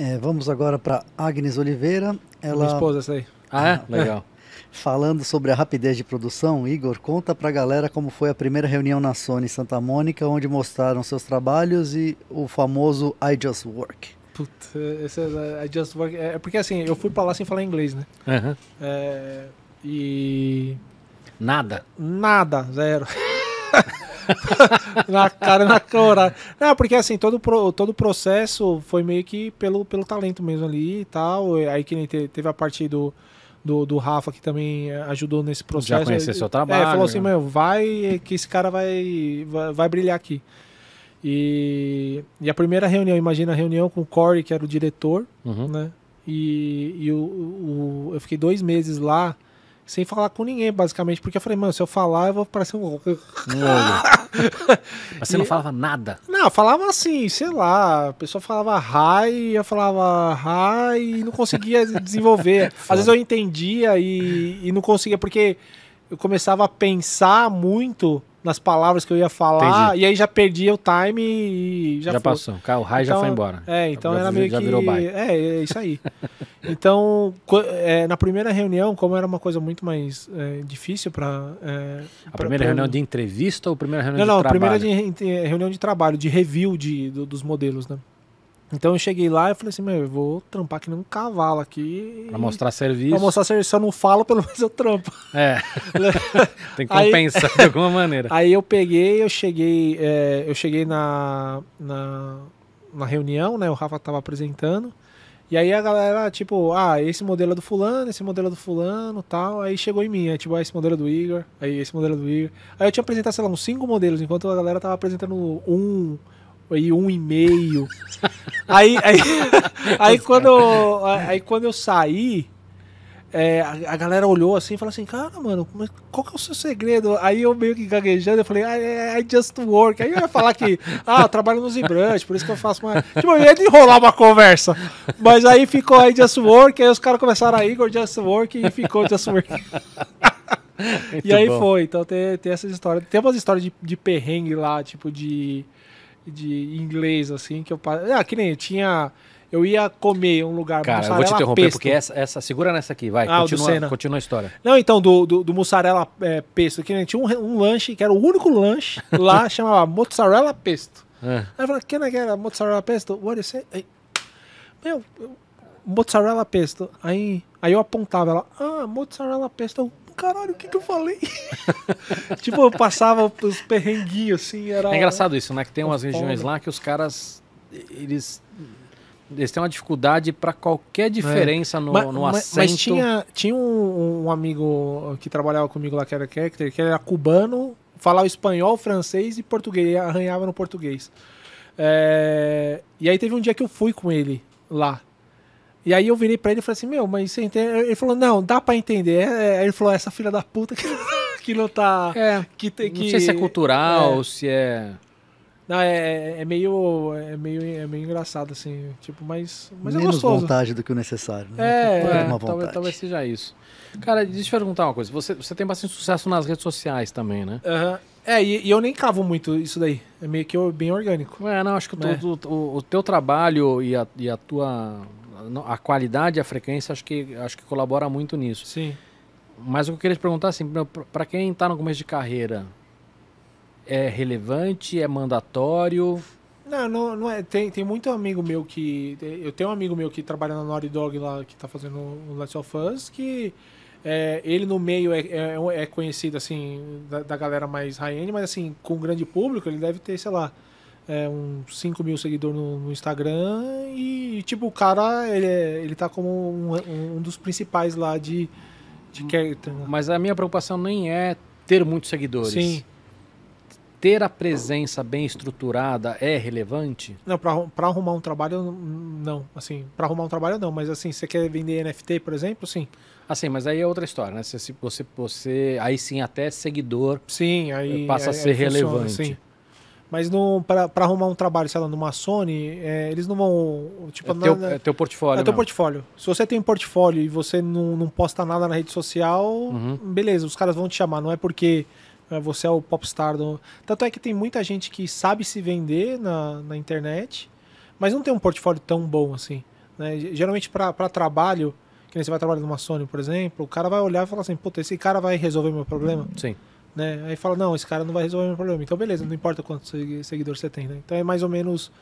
É, vamos agora para Agnes Oliveira. Ela... Minha esposa, essa aí. Ah, é? Legal. Falando sobre a rapidez de produção, Igor, conta pra galera como foi a primeira reunião na Sony Santa Mônica, onde mostraram seus trabalhos e o famoso I Just Work. Puta, esse é, I Just Work. É, é porque assim, eu fui pra lá sem falar inglês, né? Uhum. É, e. Nada. Nada, zero. na cara na coragem. Não, porque assim, todo o todo processo foi meio que pelo, pelo talento mesmo ali e tal. Aí que nem teve a parte do, do, do Rafa que também ajudou nesse processo. Já conhecer seu trabalho. É, falou assim, né? meu, vai que esse cara vai, vai, vai brilhar aqui. E, e a primeira reunião, imagina a reunião com o Corey, que era o diretor, uhum. né? E, e o, o, eu fiquei dois meses lá sem falar com ninguém, basicamente, porque eu falei, mano, se eu falar, eu vou parecer um. Mas você e... não falava nada? Não, falava assim, sei lá, a pessoa falava hi, eu falava hi e não conseguia desenvolver. Às vezes eu entendia e, e não conseguia, porque eu começava a pensar muito nas palavras que eu ia falar, Entendi. e aí já perdia o time e já, já passou. O raio então, já foi embora. É, então já, era meio já que. Virou é, é isso aí. então, é, na primeira reunião, como era uma coisa muito mais é, difícil para. É, a primeira pra... reunião de entrevista ou a primeira reunião não, de não, trabalho? Não, a primeira de, reunião de trabalho, de review de, do, dos modelos, né? Então eu cheguei lá e falei assim, meu, eu vou trampar que nem um cavalo aqui. Pra mostrar serviço. Pra mostrar serviço. Se eu não falo, pelo menos eu trampo. É. Tem que compensar aí, de alguma maneira. Aí eu peguei, eu cheguei, é, eu cheguei na, na, na, reunião, né? O Rafa tava apresentando. E aí a galera, tipo, ah, esse modelo é do fulano, esse modelo é do fulano tal. Aí chegou em mim, é, tipo, ah, esse modelo é do Igor, aí esse modelo é do Igor. Aí eu tinha apresentado, sei lá, uns cinco modelos, enquanto a galera tava apresentando um aí um e meio. aí, aí, aí, quando, aí quando eu saí, é, a, a, galera olhou assim e falou assim, cara, mano, é, qual que é o seu segredo? Aí eu meio que gaguejando, eu falei, I, ah, é, é, I just work. Aí eu ia falar que, ah, eu trabalho no Zbrunch, por isso que eu faço uma... Tipo, eu ia enrolar uma conversa. Mas aí ficou I just work, aí os caras começaram a Igor just work e ficou just work. e aí bom. foi, então tem, tem essas histórias. Tem umas histórias de, de perrengue lá, tipo de de inglês, assim, que eu Ah, que nem eu tinha. Eu ia comer um lugar Cara, eu vou te interromper, pesto. porque essa, essa. Segura nessa aqui, vai. Ah, continua, continua a história. Não, então, do, do, do mussarela é, pesto, que nem tinha um, um, lanche, que era o único lanche lá, chamava mozzarella pesto. É. Aí eu falei, é que era mozzarella pesto? What is it? Meu, mozzarella pesto. Aí, aí eu apontava ela, ah, mozzarella pesto. É caralho, o que, que eu falei? tipo, eu passava os perrenguinhos, assim, era... É engraçado isso, né? Que tem umas regiões lá que os caras, eles... Eles têm uma dificuldade para qualquer diferença é. no, mas, no acento. Mas tinha, tinha um, um, amigo que trabalhava comigo lá, que era Kecter, que era cubano, falava espanhol, francês e português, arranhava no português. É... E aí teve um dia que eu fui com ele lá. E aí eu virei pra ele e falei assim, meu, mas você entende? Ele falou, não, dá pra entender. Aí é, é, ele falou, essa filha da puta que, que não tá... É, que, que, não sei se é cultural, é. se é... Não, é, é, é, meio, é, meio, é meio engraçado, assim, tipo, mas, mas Menos é gostoso. vontade do que o necessário, né? É, é talvez, talvez, seja isso. Cara, deixa eu te perguntar uma coisa. Você, você tem bastante sucesso nas redes sociais também, né? Uhum. É, e, e, eu nem cavo muito isso daí. É meio que bem orgânico. É, não, acho que o, o, o teu trabalho e a, e a tua a qualidade, a frequência, acho que, acho que colabora muito nisso. Sim. Mas o que eu queria te perguntar, assim, para quem está no começo de carreira, é relevante, é mandatório? Não, não, não é. Tem, tem muito amigo meu que... Eu tenho um amigo meu que trabalha na Naughty Dog lá, que está fazendo o Let's of Us, que... É, ele no meio é, é, é conhecido assim da, da galera mais high-end, mas assim, com o grande público, ele deve ter, sei lá, é, uns 5 mil seguidores no, no, Instagram e, tipo, o cara, ele, é, ele tá como um, um dos principais lá de, de hum. character. Tá né? Mas a minha preocupação nem é ter muitos seguidores. Sim. Ter a presença bem estruturada é relevante? Não, para arrumar um trabalho, não. Assim, para arrumar um trabalho, não. Mas assim, você quer vender NFT, por exemplo, sim. Assim, mas aí é outra história, né? Você, você, você aí sim, até seguidor sim, aí, passa aí, a ser aí relevante. Funciona, sim. Mas para arrumar um trabalho, sei lá, numa Sony, é, eles não vão. Tipo, é, teu, na, é teu portfólio. É teu mesmo. portfólio. Se você tem um portfólio e você não, não posta nada na rede social, uhum. beleza, os caras vão te chamar. Não é porque é, você é o popstar. Do... Tanto é que tem muita gente que sabe se vender na, na internet, mas não tem um portfólio tão bom assim. Né? Geralmente para trabalho, que nem você vai trabalhar numa Sony, por exemplo, o cara vai olhar e falar assim: puta, esse cara vai resolver meu problema? Sim. Né? Aí fala, não, esse cara não vai resolver o meu problema. Então, beleza, não importa quantos seguidores você tem, né? Então é mais ou menos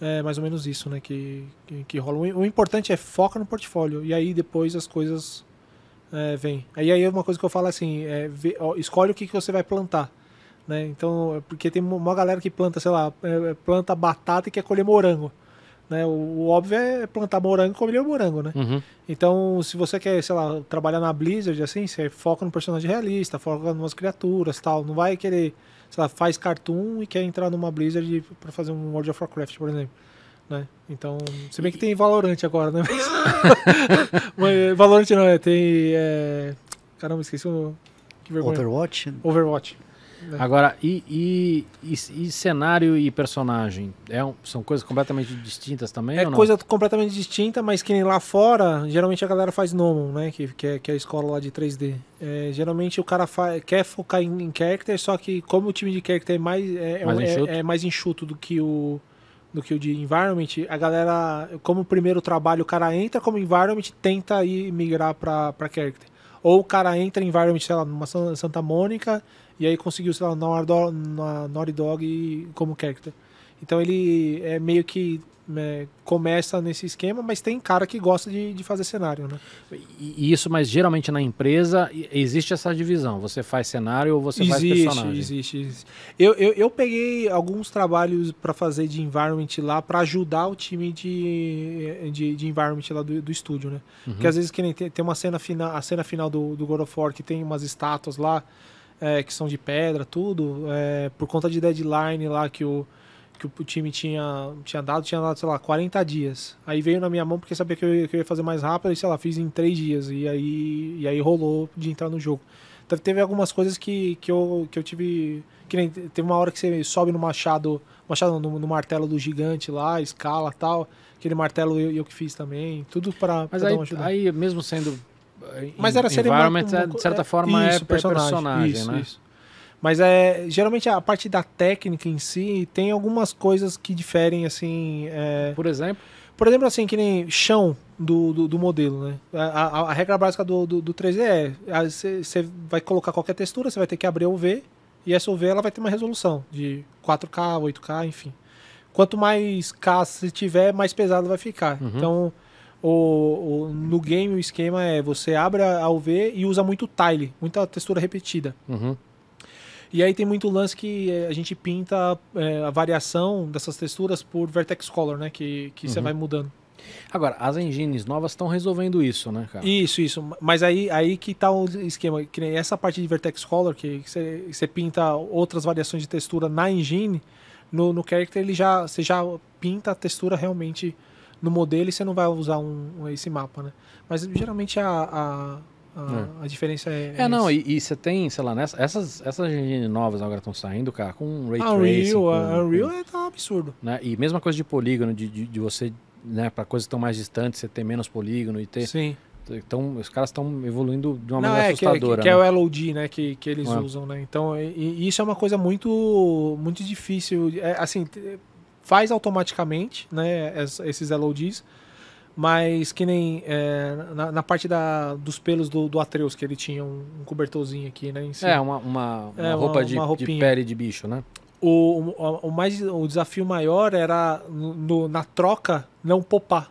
é mais ou menos isso, né, que, que, que rola. O importante é foca no portfólio e aí depois as coisas é, vêm. Aí aí é uma coisa que eu falo assim, é, vê, ó, escolhe o que, que você vai plantar, né? Então, é porque tem uma galera que planta, sei lá, é, planta batata e quer colher morango. Né? O, o, óbvio é plantar morango e comer o morango, né? Uhum. Então, se você quer, sei lá, trabalhar na Blizzard, assim, você foca no personagem realista, foca nas criaturas tal. Não vai querer, sei lá, faz cartoon e quer entrar numa Blizzard para fazer um World of Warcraft, por exemplo. Né? Então, se bem que tem Valorant agora, né? Mas, eh, Valorant não, é, tem. É... Caramba, esqueci o. Que vergonha. Overwatch? Overwatch. É. Agora, e, e, e, e, cenário e personagem? É um, são coisas completamente distintas também? É coisa completamente distinta, mas que nem lá fora, geralmente a galera faz Nomon, né? Que, que, é, que é a escola lá de 3D. É, geralmente o cara quer focar em, em character, só que como o time de character é mais, é, é mais, é, enxuto. é mais enxuto do que o do que o de environment, a galera, como primeiro trabalho, o cara entra como environment, tenta ir migrar para character. Ou o cara entra em environment, sei lá, numa Santa Mônica, e aí conseguiu, sei lá, na Naughty Dog como character. Então ele é meio que é, começa nesse esquema, mas tem cara que gosta de, de fazer cenário, né? E isso, mas geralmente na empresa existe essa divisão. Você faz cenário ou você existe, faz personagem? Existe, existe. Eu, eu, eu peguei alguns trabalhos para fazer de environment lá para ajudar o time de, de, de environment lá do, do estúdio, né? Uhum. Porque às vezes que nem tem, tem uma cena final, a cena final do, do God of War que tem umas estátuas lá é, que são de pedra, tudo, é, por conta de deadline lá que o, que o time tinha, tinha dado, tinha dado, sei lá, 40 dias. Aí veio na minha mão porque sabia que eu, que eu ia fazer mais rápido e, sei lá, fiz em 3 dias. E aí, e aí rolou de entrar no jogo. Então, teve algumas coisas que, que, eu, que eu tive. Que nem, teve uma hora que você sobe no machado, machado no, no martelo do gigante lá, escala tal. Aquele martelo eu, eu que fiz também, tudo para Mas pra aí, aí, mesmo sendo mas era environment, ser é, de certa forma, é é isso, é personagem, personagem isso, né? Isso. Mas é, geralmente a parte da técnica em si tem algumas coisas que diferem, assim. É... Por exemplo? Por exemplo, assim, que nem chão do, do, do modelo, né? A, a, a, regra básica do, do, do 3D é: você vai colocar qualquer textura, você vai ter que abrir o V e essa UV ela vai ter uma resolução de 4K, 8K, enfim. Quanto mais K você tiver, mais pesado vai ficar. Uhum. Então o, o, no game o esquema é você abre a UV e usa muito tile, muita textura repetida. Uhum. E aí tem muito lance que eh, a gente pinta é, a variação dessas texturas por vertex color, né? Que, que uhum. você vai mudando. Agora, as engines novas estão resolvendo isso, né, cara? Isso, isso. Mas aí, aí que tá o esquema. Que essa parte de vertex color, que você pinta outras variações de textura na engine, no, no character ele já, você já pinta a textura realmente no modelo e você não vai usar um, um esse mapa, né? Mas geralmente a, a, a, é. a diferença é. É, é não, e, e, você tem, sei lá, nessa, essas, essas novas agora estão saindo, cara, com ray a tracing. Unreal, com, a Unreal com, é tá um absurdo. Né? E mesma coisa de polígono, de, de, de você, né, para coisas tão mais distantes, você ter menos polígono e ter. Sim. Então, os caras estão evoluindo de uma não, maneira é, é assustadora. Que, que, é né? é o LOD, né? Que, que eles é. usam, né? Então, e, e isso é uma coisa muito, muito difícil. É, assim, faz automaticamente né, esses LODs, mas que nem é, na, na, parte da, dos pelos do, do, Atreus, que ele tinha um, um cobertorzinho aqui, né? É, uma, uma, uma é, roupa uma, de, de, pele de bicho, né? O, o, o, mais, o desafio maior era no, na troca não popar.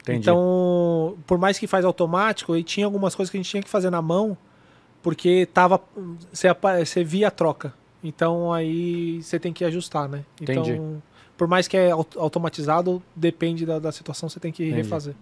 Entendi. Então, por mais que faz automático, e tinha algumas coisas que a gente tinha que fazer na mão, porque tava você, você via a troca. Então aí você tem que ajustar, né? Então, Entendi. Então, por mais que é automatizado, depende da, da situação, você tem que Entendi. refazer.